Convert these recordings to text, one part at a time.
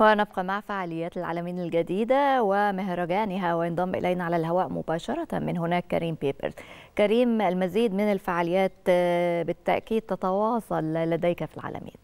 ونبقى مع فعاليات العالمين الجديدة ومهرجانها وينضم إلينا على الهواء مباشرة من هناك كريم بيبرز كريم المزيد من الفعاليات آه، بالتأكيد تتواصل لديك في العالمين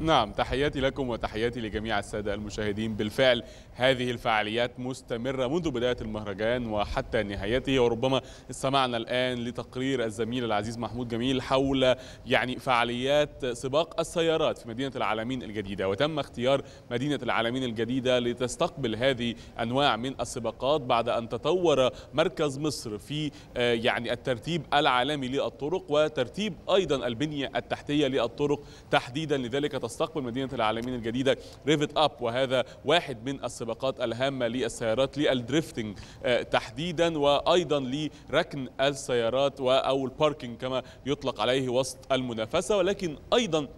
نعم تحياتي لكم وتحياتي لجميع السادة المشاهدين بالفعل هذه الفعاليات مستمرة منذ بداية المهرجان وحتى نهايته وربما استمعنا الآن لتقرير الزميل العزيز محمود جميل حول يعني فعاليات سباق السيارات في مدينة العالمين الجديدة وتم اختيار مدينة العالمين الجديدة لتستقبل هذه أنواع من السباقات بعد أن تطور مركز مصر في آه، يعني الترتيب العالمي للطرق وترتيب أيضا البنية التحتية للطرق تحديدا لذلك تستقبل مدينة العالمين الجديدة ريفت أب وهذا واحد من السباقات الهامة للسيارات للدريفتنج آه، تحديدا وأيضا لركن السيارات أو الباركينج كما يطلق عليه وسط المنافسة ولكن أيضا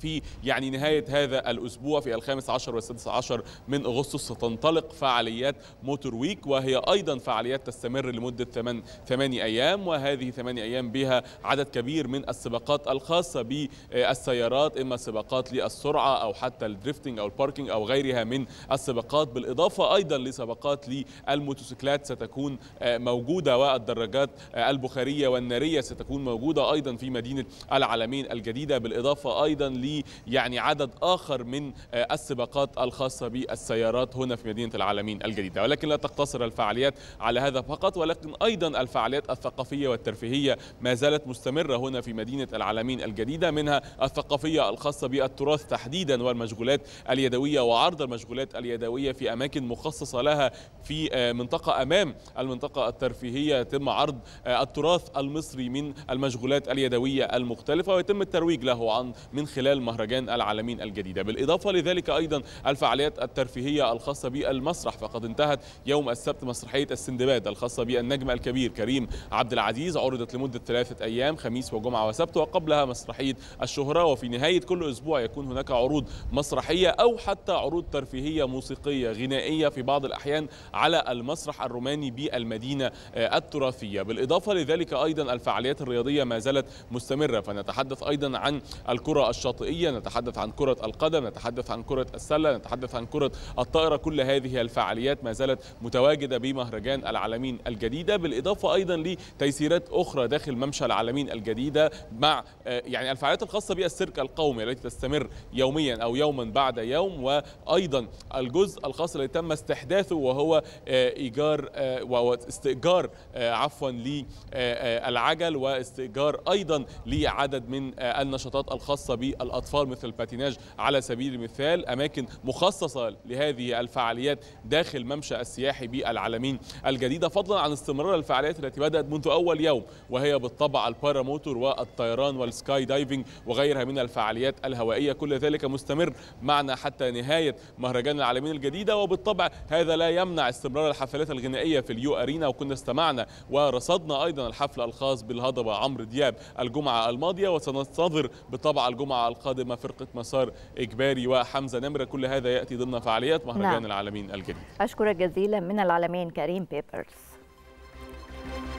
في يعني نهاية هذا الأسبوع في الخامس عشر والسادس عشر من أغسطس ستنطلق فعاليات موتور ويك وهي أيضا فعاليات تستمر لمدة ثمان ثمانية أيام وهذه ثمانية أيام بها عدد كبير من السباقات الخاصة بالسيارات إما سباقات للسرعة أو حتى الدريفتنج أو الباركينج أو غيرها من السباقات بالإضافة أيضا لسباقات للموتوسيكلات ستكون موجودة والدراجات البخارية والنارية ستكون موجودة أيضا في مدينة العالمين الجديدة بالإضافة أيضا ل يعني عدد آخر من آه، السباقات الخاصة بالسيارات هنا في مدينة العالمين الجديدة ولكن لا تقتصر الفعاليات على هذا فقط ولكن أيضا الفعاليات الثقافية والترفيهية ما زالت مستمرة هنا في مدينة العالمين الجديدة منها الثقافية الخاصة بالتراث تحديدا والمشغولات اليدوية وعرض المشغولات اليدوية في أماكن مخصصة لها في آه، منطقة أمام المنطقة الترفيهية يتم عرض آه، التراث المصري من المشغولات اليدوية المختلفة ويتم الترويج له عن من خلال المهرجان العالمين الجديدة بالإضافة لذلك أيضا الفعاليات الترفيهية الخاصة بالمسرح فقد انتهت يوم السبت مسرحية السندباد الخاصة بالنجم الكبير كريم عبد العزيز عرضت لمدة ثلاثة أيام خميس وجمعة وسبت وقبلها مسرحية الشهرة وفي نهاية كل أسبوع يكون هناك عروض مسرحية أو حتى عروض ترفيهية موسيقية غنائية في بعض الأحيان على المسرح الروماني بالمدينة آه، التراثية بالإضافة لذلك أيضا الفعاليات الرياضية ما زالت مستمرة فنتحدث أيضا عن الكرة الشاطئية الفضائيه نتحدث عن كرة القدم نتحدث عن كرة السلة نتحدث عن كرة الطائرة كل هذه الفعاليات ما زالت متواجدة بمهرجان العالمين الجديدة بالإضافة أيضا لتيسيرات أخرى داخل ممشى العالمين الجديدة مع آه، يعني الفعاليات الخاصة بالسيرك القومي التي تستمر يوميا أو يوما بعد يوم وأيضا الجزء الخاص الذي تم استحداثه وهو آه، إيجار آه، واستئجار عفوا للعجل واستئجار أيضا لعدد من النشاطات الخاصة بال الأطفال مثل الباتيناج على سبيل المثال أماكن مخصصة لهذه الفعاليات داخل ممشى السياحي بالعالمين الجديدة فضلا عن استمرار الفعاليات التي بدأت منذ أول يوم وهي بالطبع الباراموتور والطيران والسكاي دايفنج وغيرها من الفعاليات الهوائية كل ذلك مستمر معنا حتى نهاية مهرجان العالمين الجديدة وبالطبع هذا لا يمنع استمرار الحفلات الغنائية في اليو أرينا وكنا استمعنا ورصدنا أيضا الحفل الخاص بالهضبة عمرو دياب الجمعة الماضية وسننتظر بالطبع الجمعة القادمة فرقة مسار إجباري وحمزة نمرة كل هذا يأتي ضمن فعاليات مهرجان نعم. العالمين الجديد أشكرك جزيلا من العالمين كريم بيبرز